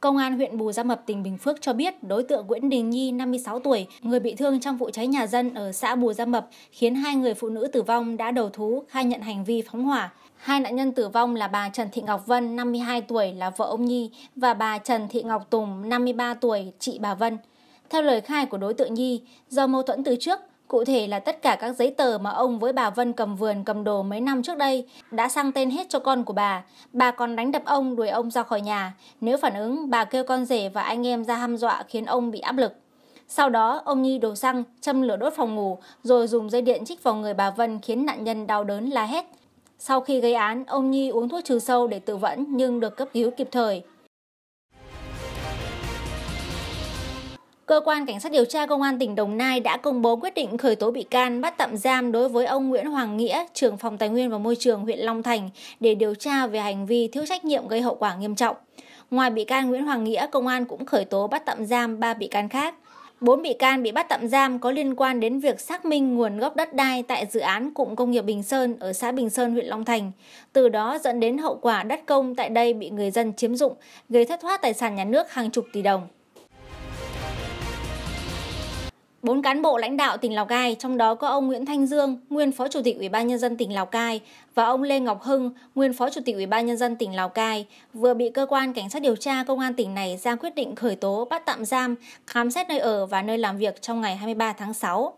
Công an huyện Bù Gia Mập, tỉnh Bình Phước cho biết đối tượng Nguyễn Đình Nhi, 56 tuổi, người bị thương trong vụ cháy nhà dân ở xã Bù Gia Mập khiến hai người phụ nữ tử vong đã đầu thú khai nhận hành vi phóng hỏa. Hai nạn nhân tử vong là bà Trần Thị Ngọc Vân, 52 tuổi, là vợ ông Nhi và bà Trần Thị Ngọc Tùng, 53 tuổi, chị bà Vân. Theo lời khai của đối tượng Nhi, do mâu thuẫn từ trước, Cụ thể là tất cả các giấy tờ mà ông với bà Vân cầm vườn cầm đồ mấy năm trước đây đã sang tên hết cho con của bà. Bà còn đánh đập ông đuổi ông ra khỏi nhà. Nếu phản ứng, bà kêu con rể và anh em ra hăm dọa khiến ông bị áp lực. Sau đó, ông Nhi đổ xăng, châm lửa đốt phòng ngủ, rồi dùng dây điện chích vào người bà Vân khiến nạn nhân đau đớn la hét. Sau khi gây án, ông Nhi uống thuốc trừ sâu để tự vẫn nhưng được cấp cứu kịp thời. Cơ quan Cảnh sát điều tra Công an tỉnh Đồng Nai đã công bố quyết định khởi tố bị can bắt tạm giam đối với ông Nguyễn Hoàng Nghĩa, trưởng phòng Tài nguyên và Môi trường huyện Long Thành để điều tra về hành vi thiếu trách nhiệm gây hậu quả nghiêm trọng. Ngoài bị can Nguyễn Hoàng Nghĩa, công an cũng khởi tố bắt tạm giam 3 bị can khác. 4 bị can bị bắt tạm giam có liên quan đến việc xác minh nguồn gốc đất đai tại dự án cụm công nghiệp Bình Sơn ở xã Bình Sơn, huyện Long Thành. Từ đó dẫn đến hậu quả đất công tại đây bị người dân chiếm dụng, gây thất thoát tài sản nhà nước hàng chục tỷ đồng. Bốn cán bộ lãnh đạo tỉnh Lào Cai, trong đó có ông Nguyễn Thanh Dương, nguyên Phó Chủ tịch Ủy ban nhân dân tỉnh Lào Cai và ông Lê Ngọc Hưng, nguyên Phó Chủ tịch Ủy ban nhân dân tỉnh Lào Cai, vừa bị cơ quan cảnh sát điều tra công an tỉnh này ra quyết định khởi tố bắt tạm giam, khám xét nơi ở và nơi làm việc trong ngày 23 tháng 6.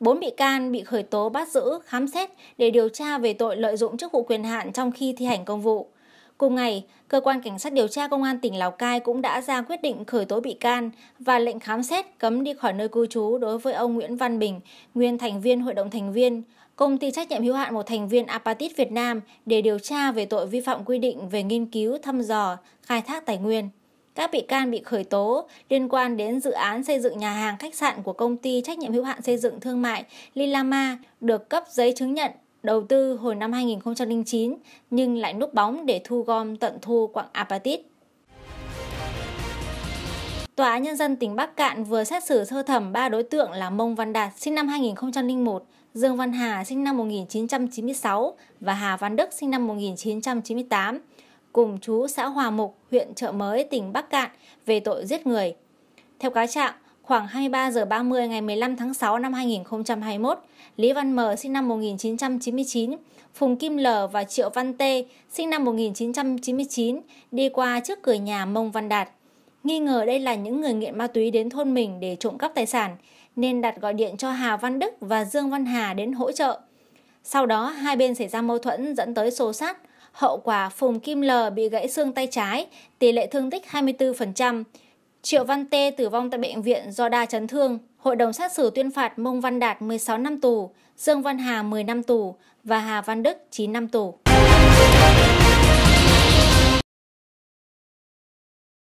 Bốn bị can bị khởi tố bắt giữ, khám xét để điều tra về tội lợi dụng chức vụ quyền hạn trong khi thi hành công vụ. Cùng ngày, cơ quan cảnh sát điều tra công an tỉnh Lào Cai cũng đã ra quyết định khởi tố bị can và lệnh khám xét cấm đi khỏi nơi cư trú đối với ông Nguyễn Văn Bình, nguyên thành viên hội đồng thành viên, công ty trách nhiệm hữu hạn một thành viên Apatit Việt Nam để điều tra về tội vi phạm quy định về nghiên cứu, thăm dò, khai thác tài nguyên. Các bị can bị khởi tố liên quan đến dự án xây dựng nhà hàng khách sạn của công ty trách nhiệm hữu hạn xây dựng thương mại Lilama được cấp giấy chứng nhận đầu tư hồi năm 2009 nhưng lại núp bóng để thu gom tận thu quặng apatit. Tòa án Nhân dân tỉnh Bắc Cạn vừa xét xử sơ thẩm 3 đối tượng là Mông Văn Đạt sinh năm 2001, Dương Văn Hà sinh năm 1996 và Hà Văn Đức sinh năm 1998, cùng chú xã Hòa Mục, huyện Trợ Mới, tỉnh Bắc Cạn về tội giết người. Theo cáo trạng, Khoảng 23 giờ 30 ngày 15 tháng 6 năm 2021, Lý Văn M sinh năm 1999, Phùng Kim L và Triệu Văn Tê sinh năm 1999 đi qua trước cửa nhà Mông Văn Đạt. Nghi ngờ đây là những người nghiện ma túy đến thôn mình để trộm cắp tài sản, nên Đạt gọi điện cho Hà Văn Đức và Dương Văn Hà đến hỗ trợ. Sau đó hai bên xảy ra mâu thuẫn dẫn tới xô sát, Hậu quả Phùng Kim L bị gãy xương tay trái, tỷ lệ thương tích 24%, Triệu Văn Tê tử vong tại bệnh viện do đa chấn thương. Hội đồng xét xử tuyên phạt Mông Văn Đạt 16 năm tù, Dương Văn Hà 10 năm tù và Hà Văn Đức 9 năm tù.